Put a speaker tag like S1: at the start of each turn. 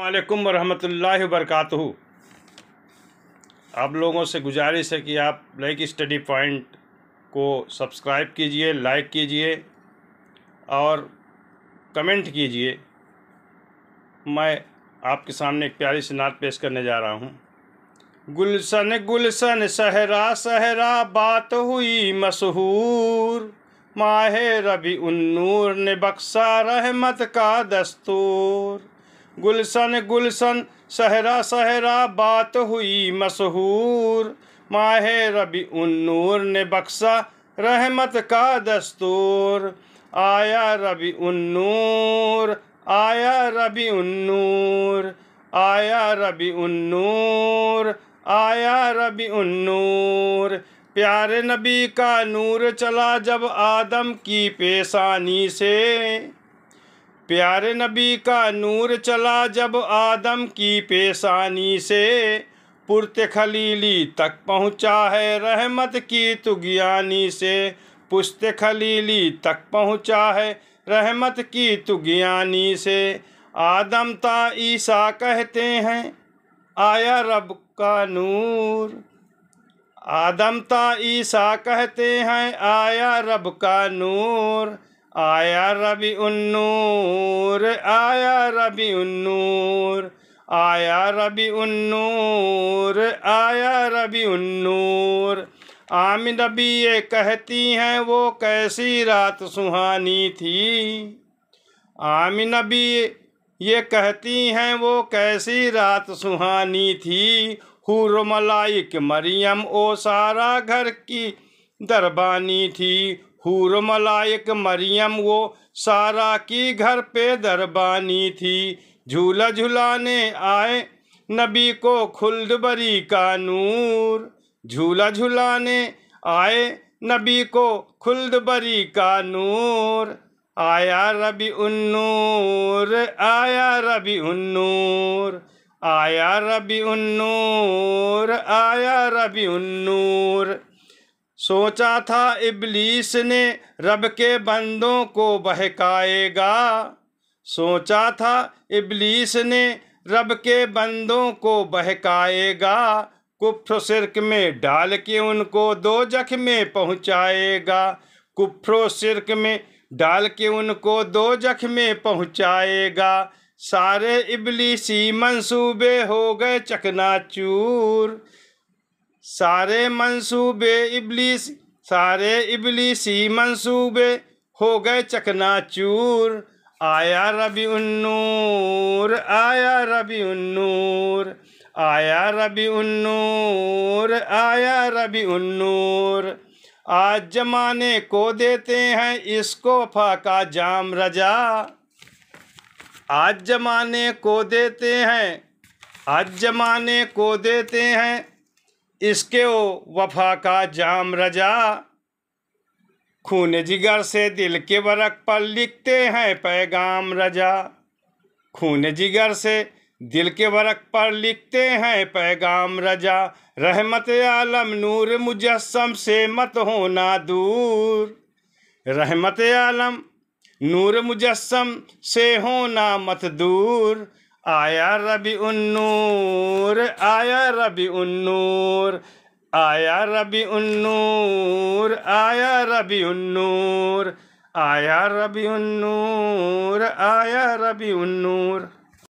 S1: वालेकुम ला वरक आप लोगों से गुजारिश है कि आप लाइक स्टडी पॉइंट को सब्सक्राइब कीजिए लाइक कीजिए और कमेंट कीजिए मैं आपके सामने एक प्यारी सी नात पेश करने जा रहा हूँ गुलशन गुलशन सहरा सहरा बात हुई मशहूर माहे रबी उन्नूर ने बख्शा रहमत का दस्तूर गुलशन गुलशन सहरा सहरा बात हुई मशहूर माह रबी उन्नूर ने बख्शा रहमत का दस्तूर आया रबी उन्नूर आया रबी उन्नूर आया रबी उन्नूर आया रबी उन्नूर प्यारे नबी का नूर चला जब आदम की पेशानी से प्यारे नबी का नूर चला जब आदम की पेशानी से पुरत खलीली तक पहुँचा है रहमत की तुगियानी से पुश्त खलीली तक पहुँचा है रहमत की तुगियानी से आदम ता ईसा कहते हैं आया रब का नूर आदम ता ईसा कहते हैं आया रब का नूर आया रबी उन्नूर आया रबी उन्नूर आया रबी उन्नूर आया रबी उन्नूर आमिन रबी ये कहती हैं वो कैसी रात सुहानी थी आमिन रबी ये कहती हैं वो कैसी रात सुहानी थी हूर मलाइक मरियम ओ सारा घर की दरबानी थी हूर मलायक मरियम वो सारा की घर पे दरबानी थी झूला झुलाने आए नबी को खुल्दबरी का नूर झूला झुलाने आए नबी को खुल्दबरी का नूर आया रबी उन्नूर आया रबी उन्नूर आया रबी उन्नूर आया रबी उन्नूर सोचा था इबलीस ने रब के बंदों को बहकाएगा सोचा था इबलीस ने रब के बंदों को बहकाएगा कुफ्र सिरक में डाल के उनको दो जख में पहुँचाएगा कुफ्र सिरक में डाल के उनको दो जख में पहुँचाएगा सारे इबलीसी मंसूबे हो गए चकनाचूर सारे मंसूबे इबलीस सारे इबलीसी मंसूबे हो गए चकनाचूर आया रबी उन्नूर आया रबी उन्नूर आया रबी उन्नूर आया रबी उन्नूर आज जमाने को देते हैं इसको फाका का जाम रजा आज जमाने को देते हैं आज जमाने को देते हैं इसके ओ वफा का जाम रजा खून जिगर से दिल के वरक पर लिखते हैं पैगाम रजा खून जिगर से दिल के वरक पर लिखते हैं पैगाम रजा रहमत आलम नूर मुजस्म से मत होना दूर रहमत आलम नूर मुजस्म से होना मत दूर آیا ربیع النور آیا ربیع النور آیا ربیع النور آیا ربیع النور آیا ربیع النور آیا ربیع النور